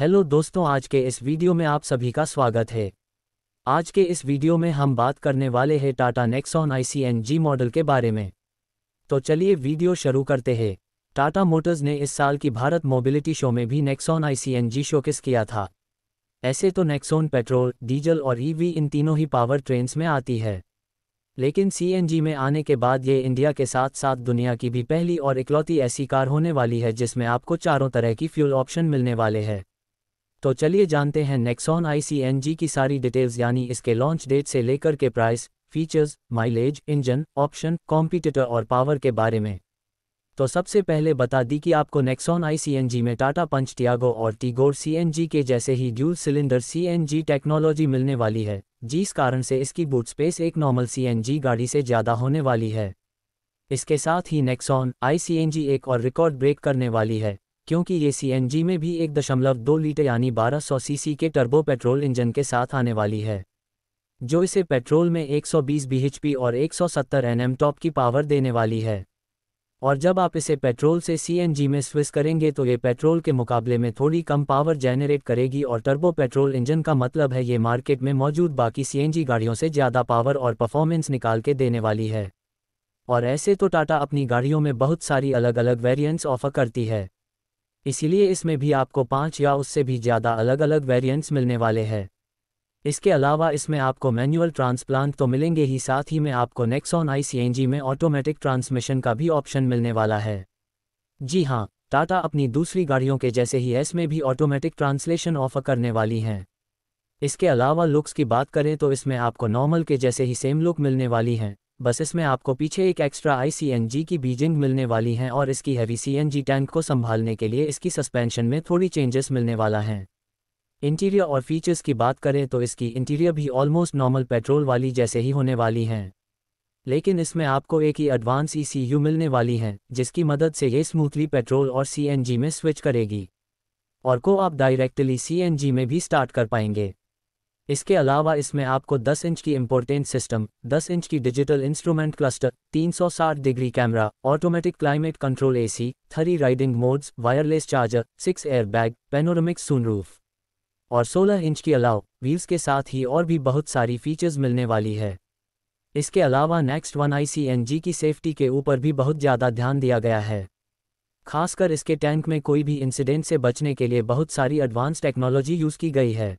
hello दोस्तों आज के इस वीडियो में आप सभी का स्वागत है आज के इस वीडियो में हम बात करने वाले हैं टाटा नेक्सॉन आई मॉडल के बारे में तो चलिए वीडियो शुरू करते हैं टाटा मोटर्स ने इस साल की भारत मोबिलिटी शो में भी नेक्सॉन जी शोकेस किया था ऐसे तो नेक्सॉन पेट्रोल डीजल और ई इन तीनों ही पावर ट्रेन्स में आती है लेकिन सीएनजी में आने के बाद ये इंडिया के साथ साथ दुनिया की भी पहली और इकलौती ऐसी कार होने वाली है जिसमें आपको चारों तरह की फ्यूल ऑप्शन मिलने वाले हैं तो चलिए जानते हैं नेक्सॉन आईसीएनजी की सारी डिटेल्स यानी इसके लॉन्च डेट से लेकर के price features mileage engine option competitor और पावर के बारे में तो सबसे पहले बता दी कि आपको नेक्सॉन आईसीएनजी में टाटा पंच टियागो और टीगोर सीएनजी के जैसे ही ड्यूल सिलेंडर सीएनजी टेक्नोलॉजी मिलने वाली है जिस कारण से इसकी बूट स्पेस एक नॉर्मल सीएनजी गाड़ी से ज़्यादा होने वाली है इसके साथ ही नेक्सॉन आईसीएनजी एक और रिकॉर्ड ब्रेक करने वाली है क्योंकि ये सीएनजी में भी एक दशमलव दो लीटर यानी 1200 सीसी के टर्बो पेट्रोल इंजन के साथ आने वाली है जो इसे पेट्रोल में 120 bhp और 170 सत्तर टॉप की पावर देने वाली है और जब आप इसे पेट्रोल से सी में स्विच करेंगे तो ये पेट्रोल के मुकाबले में थोड़ी कम पावर जेनरेट करेगी और टर्बो पेट्रोल इंजन का मतलब है ये मार्केट में मौजूद बाकी सी गाड़ियों से ज़्यादा पावर और परफॉर्मेंस निकाल के देने वाली है और ऐसे तो टाटा अपनी गाड़ियों में बहुत सारी अलग अलग वेरिएंट्स ऑफर करती है इसलिए इसमें भी आपको पाँच या उससे भी ज़्यादा अलग अलग वेरिएंट्स मिलने वाले हैं इसके अलावा इसमें आपको मैनुअल ट्रांसप्लांट तो मिलेंगे ही साथ ही में आपको नेक्सॉन आई सी में ऑटोमेटिक ट्रांसमिशन का भी ऑप्शन मिलने वाला है जी हाँ टाटा अपनी दूसरी गाड़ियों के जैसे ही इसमें भी ऑटोमेटिक ट्रांसलेशन ऑफर करने वाली हैं इसके अलावा लुक्स की बात करें तो इसमें आपको नॉर्मल के जैसे ही सेम लुक मिलने वाली हैं बसेस में आपको पीछे एक एक्स्ट्रा आईसीएनजी की बीजिंग मिलने वाली हैं और इसकी हैवी सीएनजी टैंक को संभालने के लिए इसकी सस्पेंशन में थोड़ी चेंजेस मिलने वाला है इंटीरियर और फीचर्स की बात करें तो इसकी इंटीरियर भी ऑलमोस्ट नॉर्मल पेट्रोल वाली जैसे ही होने वाली हैं लेकिन इसमें आपको एक ही एडवांस ई e मिलने वाली है जिसकी मदद से ये स्मूथली पेट्रोल और सी में स्विच करेगी और को आप डायरेक्टली सी में भी स्टार्ट कर पाएंगे इसके अलावा इसमें आपको 10 इंच की इम्पोर्टेंट सिस्टम 10 इंच की digital instrument cluster 360 degree camera automatic climate control AC, three riding modes wireless charger six airbag panoramic sunroof और 16 इंच की अलाव व्हील्स के साथ ही और भी बहुत सारी फीचर्स मिलने वाली है इसके अलावा नेक्स्ट वन आई की सेफ्टी के ऊपर भी बहुत ज़्यादा ध्यान दिया गया है खासकर इसके टैंक में कोई भी इंसिडेंट से बचने के लिए बहुत सारी एडवांस टेक्नोलॉजी यूज़ की गई है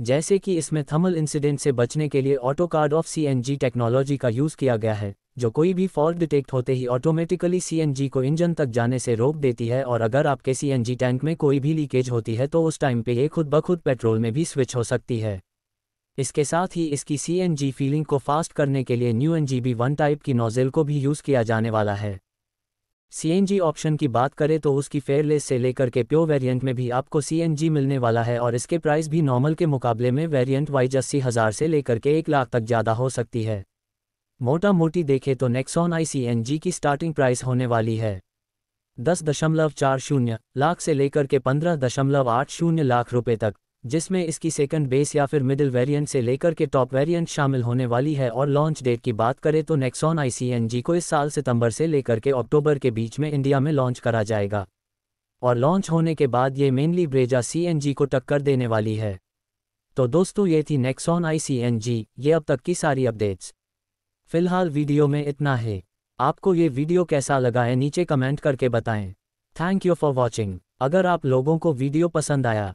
जैसे कि इसमें थर्मल इंसिडेंट से बचने के लिए auto cut off CNG technology का यूज किया गया है जो कोई भी फॉल्ट डिटेक्ट होते ही ऑटोमेटिकली सीएनजी को इंजन तक जाने से रोक देती है और अगर आपके सीएनजी टैंक में कोई भी लीकेज होती है तो उस टाइम पे ये खुद ब खुद पेट्रोल में भी स्विच हो सकती है इसके साथ ही इसकी सीएनजी फीलिंग को फास्ट करने के लिए new N G one type की नोजल को भी यूज़ किया जाने वाला है सीएनजी ऑप्शन की बात करें तो उसकी फेयरलेस से लेकर के प्यो वेरिएंट में भी आपको सीएनजी मिलने वाला है और इसके प्राइस भी नॉर्मल के मुकाबले में वेरिएंट वाइज अस्सी हज़ार से लेकर के एक लाख तक ज़्यादा हो सकती है मोटा मोटी देखें तो नेक्सॉन आई सीएनजी की स्टार्टिंग प्राइस होने वाली है दस दशमलव चार शून्य लाख से लेकर के पंद्रह दशमलव आठ शून्य लाख रुपये तक जिसमें इसकी सेकंड बेस या फिर मिडिल वेरिएंट से लेकर के टॉप वेरिएंट शामिल होने वाली है और लॉन्च डेट की बात करें तो नेक्सॉन आईसीएनजी को इस साल सितंबर से लेकर के अक्टूबर के बीच में इंडिया में लॉन्च करा जाएगा और लॉन्च होने के बाद ये मेनली ब्रेजा सीएनजी को टक्कर देने वाली है तो दोस्तों ये थी नेक्सॉन आईसीएनजी ये अब तक की सारी अपडेट्स फिलहाल वीडियो में इतना है आपको ये वीडियो कैसा लगा है नीचे कमेंट करके बताएं थैंक यू फॉर वॉचिंग अगर आप लोगों को वीडियो पसंद आया